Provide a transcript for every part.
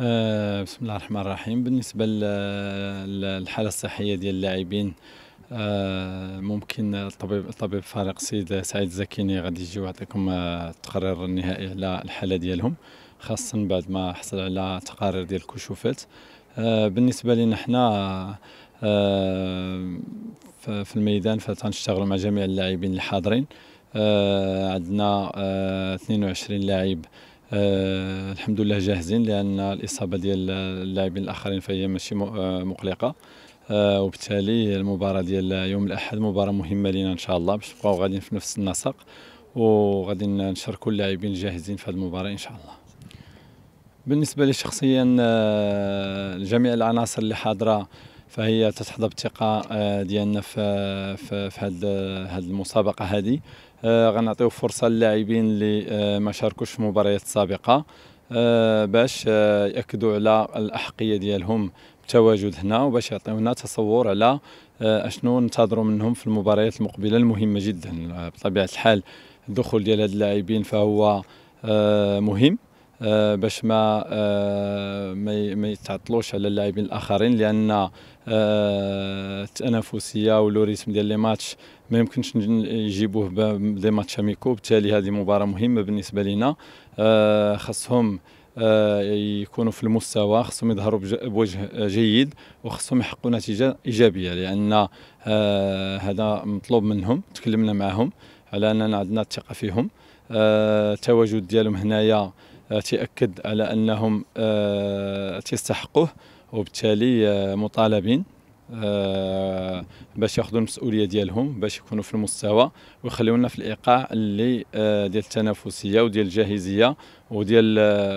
آه، بسم الله الرحمن الرحيم بالنسبة للحالة الصحية ديال اللاعبين آه، ممكن الطبيب طبيب فريق سيد سعيد الزكيني غادي يجي ويعطيكم آه، التقرير النهائي على الحالة ديالهم خاصة بعد ما حصل على تقارير ديال الكشوفات بالنسبة لنا حنا في الميدان فتنشتغلوا مع جميع اللاعبين الحاضرين عندنا 22 لاعب آه، الحمد لله جاهزين لان الاصابه ديال اللاعبين الاخرين فهي ماشي آه، مقلقه آه، وبالتالي المباراه ديال يوم الاحد مباراه مهمه لنا ان شاء الله باش نبقاو غاديين في نفس النسق وغادي نشاركوا اللاعبين الجاهزين في هذه المباراه ان شاء الله بالنسبه لي شخصيا جميع العناصر اللي حاضره فهي تتحظى بالثقه ديالنا في في هذه المسابقه هذه آه، غنعطيو فرصه للاعبين اللي آه، ما شاركوش في المباريات السابقه آه، باش ياكدوا على الاحقيه ديالهم بالتواجد هنا وباش يعطيونا تصور على اشنو ننتظروا منهم في المباريات المقبله المهمه جدا بطبيعه الحال الدخول ديال هاد اللاعبين فهو مهم باش ما ما يتعطلوش على اللاعبين الاخرين لان التنافسيه آه، ولو ريتم ديال لي ماتش ما يمكنش نجيبوه بدي ماتش اميكو بالتالي هذه مباراه مهمه بالنسبه لنا آه، خاصهم آه، يكونوا في المستوى خصهم يظهروا بوجه جيد وخصهم يحققوا نتيجه ايجابيه لان هذا مطلوب منهم تكلمنا معهم على اننا عندنا الثقه فيهم التواجد ديالهم هنايا تاكد على انهم تيستحقوه وبالتالي آه، مطالبين آه، باش ياخذوا المسؤوليه ديالهم باش يكونوا في المستوى ويخليونا في الايقاع اللي آه، ديال التنافسيه وديال الجاهزيه وديال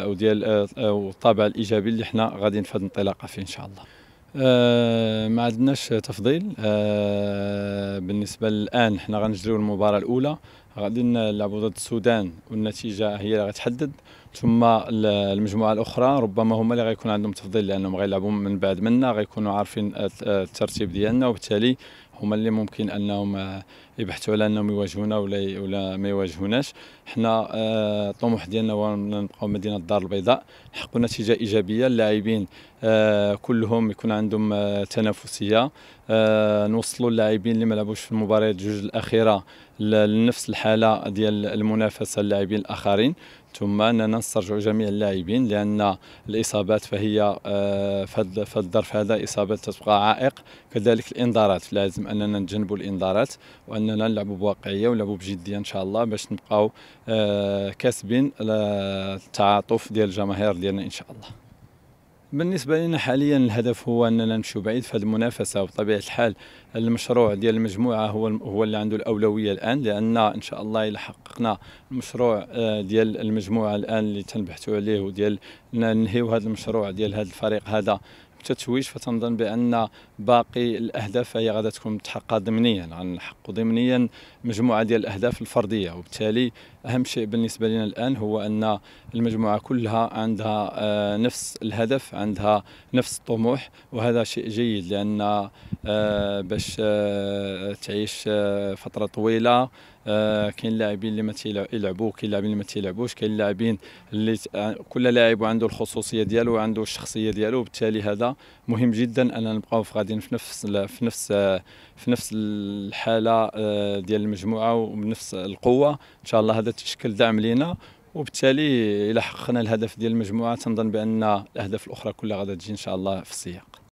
وديال الطابع الايجابي اللي حنا غاديين في هذه الانطلاقه فيه ان شاء الله آه ما عندناش تفضيل آه بالنسبه للان حنا غنجريو المباراه الاولى غادي نلعبوا ضد السودان والنتيجه هي اللي غتحدد ثم المجموعه الاخرى ربما هما اللي غيكون عندهم تفضيل لانهم غيلعبوا من بعد منا غيكونوا عارفين الترتيب ديالنا وبالتالي هما اللي ممكن انهم آه، يبحثوا على انهم يواجهونا ولا ولا ما يواجهوناش حنا الطموح آه، ديالنا هو نبقاو مدينه الدار البيضاء نحققوا نتيجه ايجابيه اللاعبين آه، كلهم يكون عندهم تنافسيه نوصلوا اللاعبين اللي ما لعبوش في المباريات الجوج الاخيره لنفس الحاله ديال المنافسه اللاعبين الاخرين ثم اننا نسترجع جميع اللاعبين لان الاصابات فهي آه، في الظرف هذا اصابات تتبقى عائق كذلك الانذارات لازم اننا نتجنبوا الانذارات واننا نلعبوا بواقعيه ونلعبوا بجديه ان شاء الله باش نبقاو آه، كاسبين آه، التعاطف ديال الجماهير ديالنا ان شاء الله بالنسبه لنا حاليا الهدف هو اننا نمشيو بعيد في هذه المنافسه وبطبيعه الحال المشروع ديال المجموعه هو هو اللي عنده الاولويه الان لان ان شاء الله الا حققنا المشروع آه، ديال المجموعه الان اللي تنبحثوا عليه وديال ننهيو هذا المشروع ديال هذا الفريق هذا التتويج فتنظن بان باقي الاهداف هي غادا تكون متحققه ضمنيا غنحققوا ضمنيا مجموعه ديال الاهداف الفرديه وبالتالي اهم شيء بالنسبه لنا الان هو ان المجموعه كلها عندها آه، نفس الهدف عندها نفس الطموح وهذا شيء جيد لان آه، باش آه، تعيش فتره طويله كاين لاعبين اللي ما تيلعبوا كاين لاعبين اللي ما تيلعبوش كاين لاعبين اللي كل لاعب عنده الخصوصيه ديالو وعنده الشخصيه ديالو وبالتالي هذا مهم جدا اننا نبقاو في نفس في نفس في نفس الحاله آه، ديال المجموعه وبنفس القوه ان شاء الله هذا تشكل دعم لينا وبالتالي الى حققنا الهدف ديال المجموعه تنظن بان الاهداف الاخرى كلها غادي تجي ان شاء الله في السياق